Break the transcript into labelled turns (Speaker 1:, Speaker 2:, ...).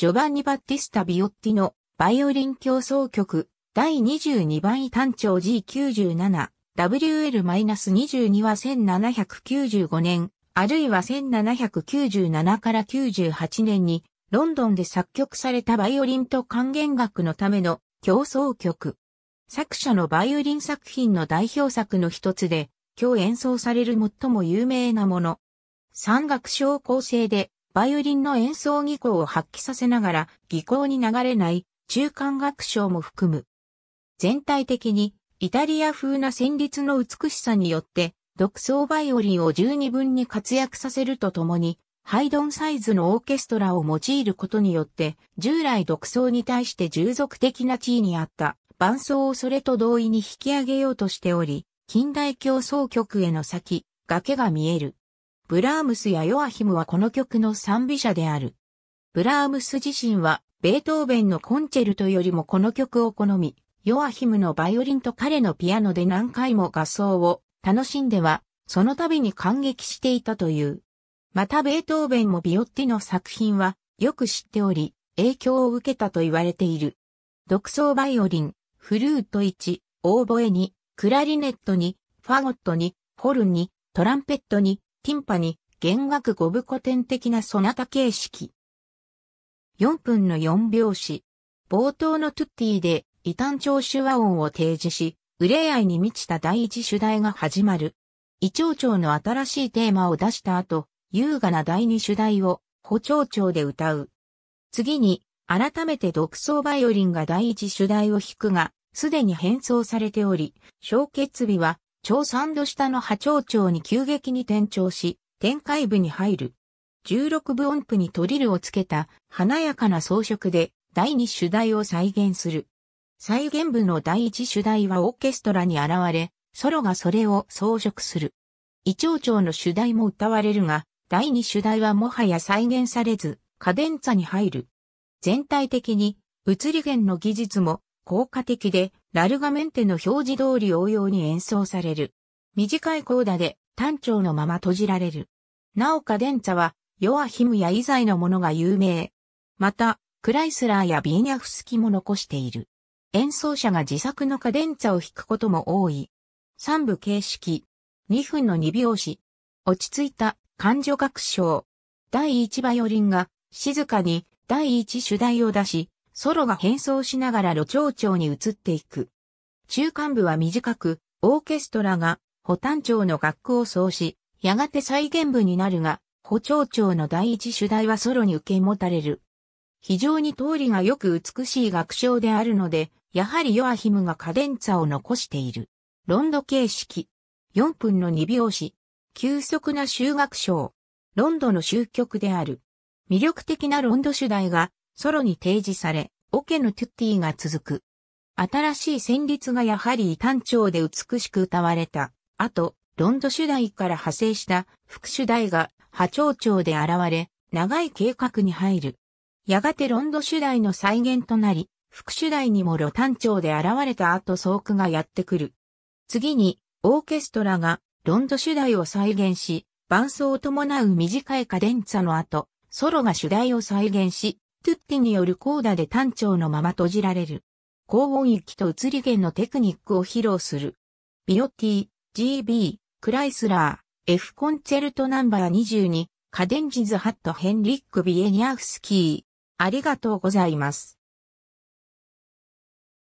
Speaker 1: ジョバンニ・バッティスタ・ビオッティのバイオリン競奏曲第22位単調 G97WL-22 は1795年、あるいは1797から98年にロンドンで作曲されたバイオリンと還元楽のための競争曲。作者のバイオリン作品の代表作の一つで、今日演奏される最も有名なもの。三楽章構成でバイオリンの演奏技巧を発揮させながら技巧に流れない中間楽章も含む。全体的にイタリア風な旋律の美しさによって独奏バイオリンを十二分に活躍させるとともにハイドンサイズのオーケストラを用いることによって従来独奏に対して従属的な地位にあった伴奏をそれと同意に引き上げようとしており近代競争曲への先、崖が見える。ブラームスやヨアヒムはこの曲の賛美者である。ブラームス自身は、ベートーベンのコンチェルトよりもこの曲を好み、ヨアヒムのバイオリンと彼のピアノで何回も合奏を楽しんでは、その度に感激していたという。またベートーベンもビオッティの作品はよく知っており、影響を受けたと言われている。独奏バイオリン、フルート1、オーボエに、クラリネットに、ファゴットに、ホルンに、トランペットに、ティンパニ、弦楽五部古典的なソナタ形式。4分の4拍子。冒頭のトゥッティで異端調手話音を提示し、憂愛に満ちた第一主題が始まる。異長調の新しいテーマを出した後、優雅な第二主題を補聴調で歌う。次に、改めて独奏バイオリンが第一主題を弾くが、すでに変装されており、小決日は長三度下の波長長に急激に転調し、展開部に入る。16分音符にトリルをつけた華やかな装飾で第2主題を再現する。再現部の第1主題はオーケストラに現れ、ソロがそれを装飾する。胃腸腸の主題も歌われるが、第2主題はもはや再現されず、カデンツァに入る。全体的に、移り弦の技術も効果的で、ラルガメンテの表示通り応用に演奏される。短いコーダで単調のまま閉じられる。なおカデンツァは、ヨアヒムや以外のものが有名。また、クライスラーやビーニャフスキも残している。演奏者が自作のカデンツァを弾くことも多い。3部形式。2分の2拍子。落ち着いた感情学章。第1バイオリンが静かに第1主題を出し、ソロが変装しながら路長長に移っていく。中間部は短く、オーケストラが、保単長の楽譜を奏し、やがて再現部になるが、補長長の第一主題はソロに受け持たれる。非常に通りがよく美しい楽章であるので、やはりヨアヒムがカデンツァを残している。ロンド形式。4分の2拍子。急速な修学章。ロンドの終局である。魅力的なロンド主題がソロに提示され、オケのトゥッティが続く。新しい旋律がやはり異端調で美しく歌われた。あと、ロンド主題から派生した副主題が波長調で現れ、長い計画に入る。やがてロンド主題の再現となり、副主題にもロ単調で現れた後ー句がやってくる。次に、オーケストラがロンド主題を再現し、伴奏を伴う短いカデンツァの後、ソロが主題を再現し、トゥッティによるコーダで単調のまま閉じられる。高音域と移り弦のテクニックを披露する。ビオティ、GB、クライスラー、F コンチェルトナンバー22、カデンジズハットヘンリック・ビエニアフスキー。ありがとうございます。